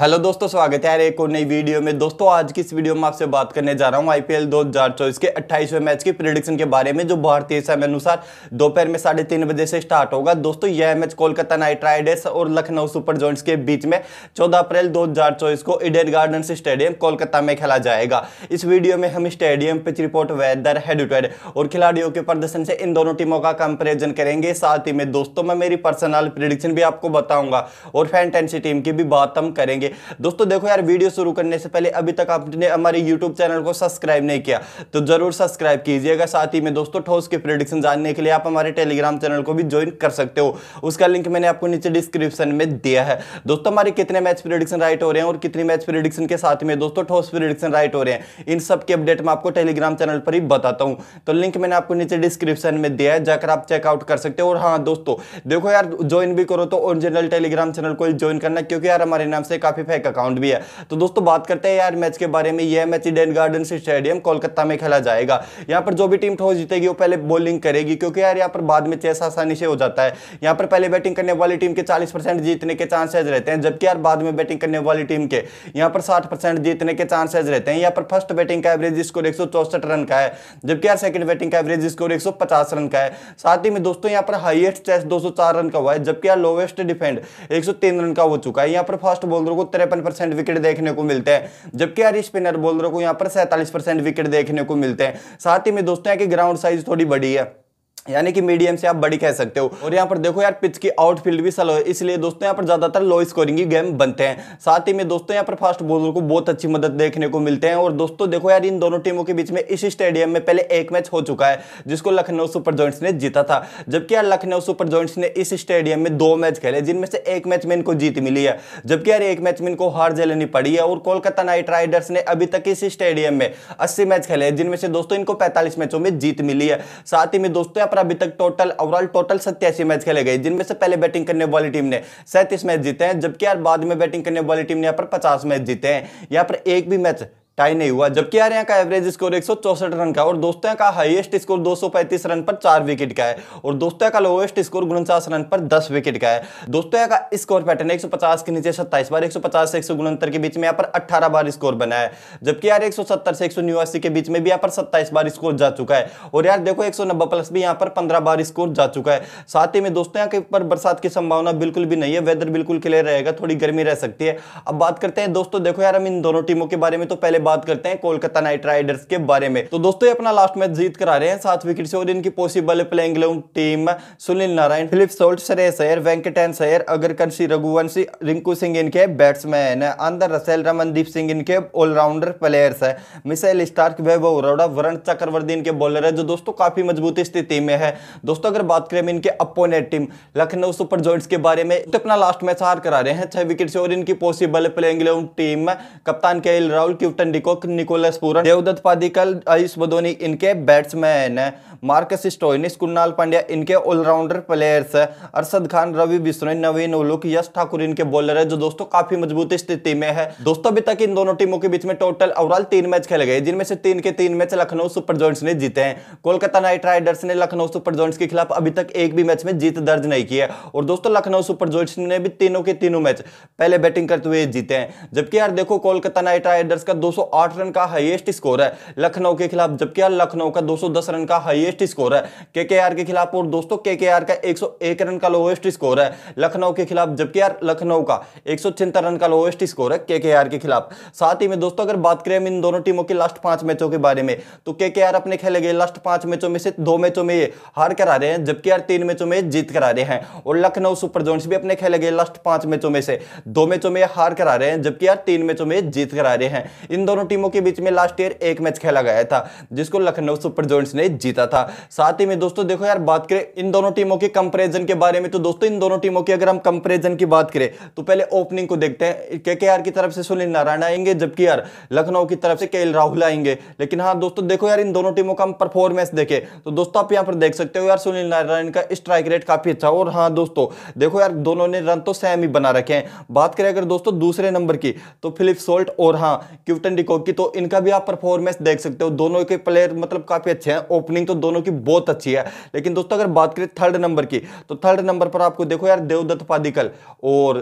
hello दोस्तों स्वागत है यार एक और नई वीडियो में दोस्तों आज की इस वीडियो में आपसे बात करने जा रहा हूँ आईपीएल 2024 के 28वें मैच की प्रिडिक्शन के बारे में जो भारतीय समय अनुसार दोपहर में साढ़े तीन बजे से स्टार्ट होगा दोस्तों यह मैच कोलकाता नाइट राइडर्स और लखनऊ सुपर जॉइंट्स के बीच में चौदह अप्रैल दो को इडेन गार्डन स्टेडियम कोलकाता में खेला जाएगा इस वीडियो में हम stadium pitch report weather head to head और खिलाड़ियों के प्रदर्शन से इन दोनों टीमों का कंपेरिजन करेंगे साथ ही में दोस्तों में मेरी पर्सनल प्रिडिक्शन भी आपको बताऊंगा और फैन टेंसी टीम की भी बात हम करेंगे दोस्तों देखो यार वीडियो शुरू करने से पहले अभी तक आपने हमारे यूट्यूब चैनल को सब्सक्राइब नहीं किया तो जरूर सब्सक्राइब कीजिएगा साथ ही में दोस्तों ठोस के प्रोडिक्शन जानने के लिए आप हमारे टेलीग्राम चैनल को भी ज्वाइन कर सकते हो उसका लिंक मैंने आपको नीचे डिस्क्रिप्शन में दिया है दोस्तों हमारे कितने मैच प्रिडिक्शन राइट हो रहे हैं और कितने मैच प्रिडिक्शन के साथ में दोस्तों ठोस प्रिडिक्शन राइट हो रहे हैं इन सब के अपडेट मैं आपको टेलीग्राम चैनल पर ही बताता हूँ तो लिंक मैंने आपको नीचे डिस्क्रिप्शन में दिया है जाकर आप चेकआउट कर सकते हो और हाँ दोस्तों देखो यार ज्वाइन भी करो तो ओरिजिनल टेलीग्राम चैनल को ज्वाइन करना क्योंकि यार हमारे नाम से काफी काफ़ी फेक अकाउंट भी है तो दोस्तों बात करते हैं यार मैच के बारे में यह match Eden Garden stadium Kolkata में खेला जाएगा यहाँ पर जो भी टीम ठोस जीतेगी वो पहले बॉलिंग करेगी क्योंकि यार यहाँ पर बाद में चेस आसानी से हो जाता है यहाँ पर पहले बैटिंग करने वाली टीम के चालीस जीतने के चांसेज रहते हैं जबकि यार बाद में बैटिंग करने वाली टीम के यहाँ पर साठ जीतने के चांसेज रहते हैं यहाँ पर फर्स्ट बैटिंग का एवरेज स्कोर एक रन का है जबकि यार सेकंड बैटिंग का एवरेज स्कोर एक रन का है साथ ही में दोस्तों यहाँ पर हाइएस्ट चेस दो रन का हुआ है जबकि यार लोवेस्ट डिफेंड एक रन का हो चुका है यहाँ पर फास्ट बॉलर को तिरपन परसेंट विकेट देखने को मिलते हैं जबकि हर स्पिनर बॉलरों को यहाँ पर सैंतालीस परसेंट विकेट देखने को मिलते हैं साथ ही में दोस्तों की ग्राउंड साइज थोड़ी बड़ी है यानी कि मीडियम से आप बड़ी कह सकते हो और यहाँ पर देखो यार पिच की आउटफील्ड भी सलो है इसलिए दोस्तों यहाँ पर ज्यादातर लो स्कोरिंग की गेम बनते हैं साथ ही में दोस्तों यहाँ पर फास्ट बॉलर को बहुत अच्छी मदद देखने को मिलते हैं और दोस्तों देखो यार इन दोनों टीमों के बीच में इस स्टेडियम में पहले एक मैच हो चुका है जिसको लखनऊ सुपर जॉइंट्स ने जीता था जबकि यार लखनऊ सुपर जॉइंट्स ने इस स्टेडियम में दो मैच खेले जिनमें से एक मैच में इनको जीत मिली है जबकि यार एक मैच में इनको हार झेलनी पड़ी है और कोलकाता नाइट राइडर्स ने अभी तक इस स्टेडियम में अस्सी मैच खेले जिनमें से दोस्तों इनको पैंतालीस मैचों में जीत मिली है साथ ही में दोस्तों पर अभी तक टोटल ओवरऑल टोटल सत्यासी मैच खेले गए जिनमें से पहले बैटिंग करने वाली टीम ने सैंतीस मैच जीते हैं जबकि यार बाद में बैटिंग करने वाली टीम ने यहां पर पचास मैच जीते हैं यहां पर एक भी मैच टाई नहीं हुआ जबकि यार यहाँ का एवरेज स्कोर एक रन का और दोस्तों का हाईएस्ट स्कोर 235 रन पर चार विकेट का है और दोस्तों का लोएस्ट स्कोर उनचास रन पर 10 विकेट का है दोस्तों का स्कोर पैटर्न 150 के नीचे 27 बार 150 से एक के बीच में यहाँ पर 18 बार स्कोर बना है जबकि यार एक से एक के बीच में भी यहाँ पर सत्ताईस बार स्कोर जा चुका है और यार देखो एक प्लस भी यहाँ पर पंद्रह बार स्कोर जा चुका है साथ ही में दोस्तों के ऊपर बरसात की संभावना बिल्कुल भी नहीं है वेदर बिल्कुल क्लियर रहेगा थोड़ी गर्मी रह सकती है अब बात करते हैं दोस्तों देखो यार हम इन दोनों टीमों के बारे में तो पहले बात करते हैं कोलकाता नाइट राइडर्स के बारे में तो दोस्तों ये अपना लास्ट मैच जीत करा रहे हैं सात विकेट से और इनकी possible playing team Sunil Narine Philip Salt Shreyas Iyer Venkatesh Iyer अगरकंशी रघुवंशी रिंकू सिंह इनके बैट्समैन अंदर रसेल रमनदीप सिंह इनके ऑलराउंडर प्लेयर्स है मिसाइल स्टार्क वैभव अरोड़ा वरण चक्रवर्ती इनके बॉलर है जो दोस्तों काफी मजबूत स्थिति में है दोस्तों अगर बात करें इनके opponent team Lucknow Super Giants के बारे में तो अपना लास्ट मैच हार करा रहे हैं छह विकेट से और इनकी पॉसिबल प्लेइंग टीम कप्तान K Rahul Quinton de Kock Nicholas Pooran Devdutt Padikkal Ayush Badoni इनके बैट्समैन है मार्कस स्टोइनिस कुणाल पांड्या इनके ऑलराउंडर प्लेयर्स है अरसद खान रवि बिश्नोई नवीन उलुक यश ठाकुर इनके बॉलर है जो दोस्तों काफी मजबूत स्थिति में है दोस्तों अभी तक इन दोनों टीमों के बीच में टोटल ओवरऑल तीन मैच खेले गए जिनमें से तीन के तीन मैच लखनऊ सुपर जॉइंट्स ने जीते हैं कोलकाता नाइट राइडर्स ने लखनऊ सुपर जॉइंट्स के खिलाफ अभी तक एक भी मैच में जीत दर्ज नहीं की है और दोस्तों लखनऊ सुपर जॉइंट्स ने भी तीनों के तीनों मैच पहले बैटिंग करते हुए जीते हैं जबकि यार देखो कोलकाता नाइट राइडर्स का दो 208 रन का हाईएस्ट स्कोर है लखनऊ के खिलाफ जबकि लखनऊ का 210 रन का हाईएस्ट स्कोर है केकेआर के खिलाफ और दोस्तों केकेआर का 101 रन का लोएस्ट स्कोर है लखनऊ के खिलाफ जबकि यार लखनऊ का एक रन का लोएस्ट स्कोर है केकेआर के खिलाफ साथ ही में दोस्तों अगर बात करें इन दोनों टीमों के लास्ट पांच मैचों के बारे में तो केकेआर अपने खेले गए लास्ट पांच मैचों में से दो मैचों में हार करा रहे हैं जबकि यार तीन मैचों में जीत करा रहे हैं और लखनऊ सुपर जोन भी अपने खेले गए लास्ट पांच मैचों में से दो मैचों में हार करा रहे हैं जबकि यार तीन मैचों में जीत करा रहे हैं इन दोनों टीमों के बीच में लास्ट ईयर एक मैच खेला गया था जिसको लखनऊ सुपर जॉइंट्स ने जीता था साथ ही में दोस्तों देखो यार बात करें इन दोनों टीमों के कंपेरिजन के बारे में तो दोस्तों इन दोनों टीमों की अगर हम कंपेरिजन की बात करें तो पहले ओपनिंग को देखते हैं के के की तरफ से सुनील नारायण आएंगे जबकि यार लखनऊ की तरफ से के राहुल आएंगे लेकिन हाँ दोस्तों देखो यार इन दोनों टीमों का हम परफॉर्मेंस देखें तो दोस्तों आप यहाँ पर देख सकते हो यार सुनील नारायण का स्ट्राइक रेट काफी अच्छा और हाँ दोस्तों देखो यार दोनों ने रन तो सेम ही बना रखे हैं बात करें अगर दोस्तों दूसरे नंबर की तो फिलिप सोल्ट और हाँ क्यूटन डिकॉक की तो इनका भी आप परफॉर्मेंस देख सकते हो दोनों के प्लेयर मतलब काफ़ी अच्छे हैं ओपनिंग तो दोनों की बहुत अच्छी है लेकिन दोस्तों अगर बात करें थर्ड नंबर की तो थर्ड नंबर पर आपको देखो यार देवदत्त पादिकल और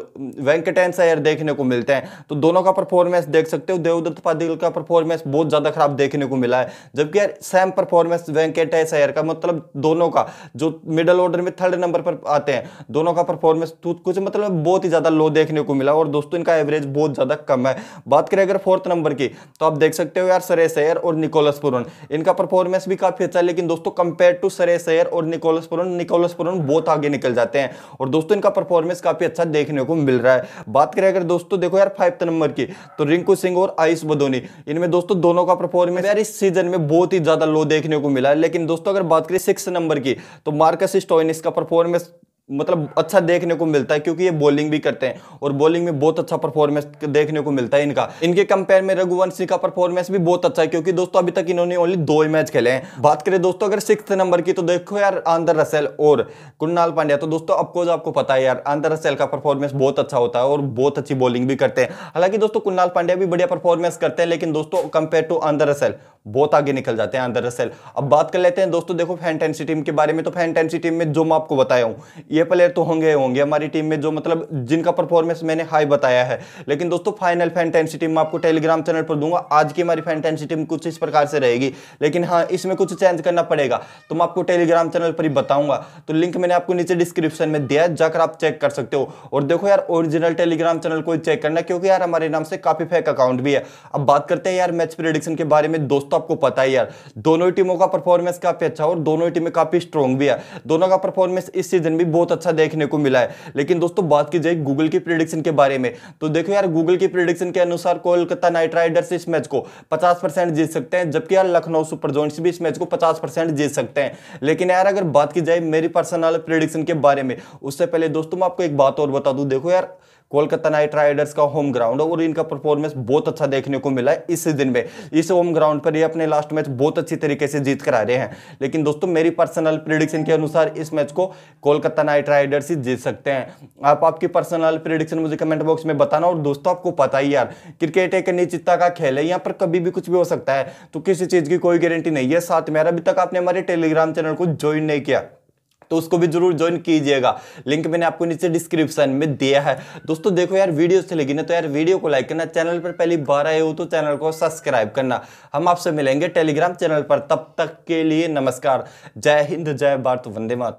वेंकटेंस अयर देखने को मिलते हैं तो दोनों का परफॉर्मेंस देख सकते हो देवदत्त पादिकल का परफॉर्मेंस बहुत ज़्यादा खराब देखने को मिला है जबकि यार सेम परफॉर्मेंस वेंकटेश अयर का मतलब दोनों का जो मिडल ऑर्डर में थर्ड नंबर पर आते हैं दोनों का परफॉर्मेंस तो कुछ मतलब बहुत ही ज़्यादा लो देखने को मिला और दोस्तों इनका एवरेज बहुत ज़्यादा कम है बात करें अगर फोर्थ नंबर की थी तो आप देख सकते हो यार सरे सैर और निकोलस पुरन इनका परफॉर्मेंस भी काफी अच्छा है लेकिन दोस्तों कंपेयर टू सरे सैर और निकोलस पुरन निकोलस पुरन बहुत आगे निकल जाते हैं और दोस्तों इनका परफॉर्मेंस काफी अच्छा देखने को मिल रहा है बात करें अगर दोस्तों देखो यार फाइव नंबर की तो रिंकू सिंह और आयुष बदोनी इनमें दोस्तों दोनों का परफॉर्मेंस यार इस सीजन में बहुत ही ज्यादा लो देखने को मिला है लेकिन दोस्तों अगर बात करें सिक्स नंबर की तो मार्कस स्टोइनिस का परफॉर्मेंस मतलब अच्छा देखने को मिलता है क्योंकि ये बॉलिंग भी करते हैं और बॉलिंग में बहुत अच्छा परफॉर्मेंस देखने को मिलता है इनका इनके कंपेयर में रघुवंशी का परफॉर्मेंस भी बहुत अच्छा है क्योंकि दोस्तों अभी तक इन्होंने ओनली दो ही मैच खेले हैं बात करें दोस्तों अगर सिक्स नंबर की तो देखो यार आंदर रसेल और कुणाल पांड्या तो दोस्तों अफकोर्स आपको पता है यार आंदर रसेल का परफॉर्मेंस बहुत अच्छा होता है और बहुत अच्छी बॉलिंग भी करते हैं हालांकि दोस्तों कुणाल पांड्या भी बढ़िया परफॉर्मेंस करते हैं लेकिन दोस्तों कंपेयर टू आंदर रसेल बहुत आगे निकल जाते हैं दरअसल अब बात कर लेते हैं दोस्तों देखो फैंटेंसी टीम के बारे में तो फैंटेंसी टीम में जो मैं आपको बताया हूँ ये प्लेयर तो होंगे होंगे हमारी टीम में जो मतलब जिनका परफॉर्मेंस मैंने हाई बताया है लेकिन दोस्तों फाइनल फैंटेंसी टीम आपको टेलीग्राम चैनल पर दूंगा आज की हमारी फैंटेंसी टीम कुछ इस प्रकार से रहेगी लेकिन हाँ इसमें कुछ चेंज करना पड़ेगा तो मैं आपको टेलीग्राम चैनल पर ही बताऊंगा तो लिंक मैंने आपको नीचे डिस्क्रिप्शन में दिया जाकर आप चेक कर सकते हो और देखो यार ओरिजिनल टेलीग्राम चैनल को चेक करना क्योंकि यार हमारे नाम से काफी फेक अकाउंट भी है अब बात करते हैं यार मैच प्रिडिक्शन के बारे में दोस्तों आपको पता ही यार दोनों ही टीमों का परफॉर्मेंस काफी अच्छा और दोनों ही टीमें काफी स्ट्रॉन्ग भी है दोनों का परफॉर्मेंस इस सीजन भी बहुत अच्छा देखने को मिला है लेकिन दोस्तों बात की जाए गूगल की प्रिडिक्शन के बारे में तो देखो यार गूगल की प्रिडिक्शन के अनुसार कोलकाता नाइट राइडर्स इस मैच को पचास जीत सकते हैं जबकि यार लखनऊ सुपर जॉइंट्स भी इस मैच को पचास जीत सकते हैं लेकिन यार अगर बात की जाए मेरी पर्सनल प्रिडिक्शन के बारे में उससे पहले दोस्तों मैं आपको एक बात और बता दूं देखो यार कोलकाता नाइट राइडर्स का होम ग्राउंड और इनका परफॉर्मेंस बहुत अच्छा देखने को मिला है इस दिन में इस होम ग्राउंड पर ये अपने लास्ट मैच बहुत अच्छी तरीके से जीत कर आ रहे हैं लेकिन दोस्तों मेरी पर्सनल प्रिडिक्शन के अनुसार इस मैच को कोलकाता नाइट राइडर्स ही जीत सकते हैं आप आपकी पर्सनल प्रिडिक्शन मुझे कमेंट बॉक्स में बताना और दोस्तों आपको पता ही यार क्रिकेट एक निश्चितता का खेल है यहाँ पर कभी भी कुछ भी हो सकता है तो किसी चीज़ की कोई गारंटी नहीं है साथ में अभी तक आपने हमारे टेलीग्राम चैनल को ज्वाइन नहीं किया तो उसको भी जरूर ज्वाइन कीजिएगा लिंक मैंने आपको नीचे डिस्क्रिप्शन में दिया है दोस्तों देखो यार वीडियो अच्छी लगी ना तो यार वीडियो को लाइक करना चैनल पर पहली बार आए हो तो चैनल को सब्सक्राइब करना हम आपसे मिलेंगे टेलीग्राम चैनल पर तब तक के लिए नमस्कार जय हिंद जय भारत वंदे मात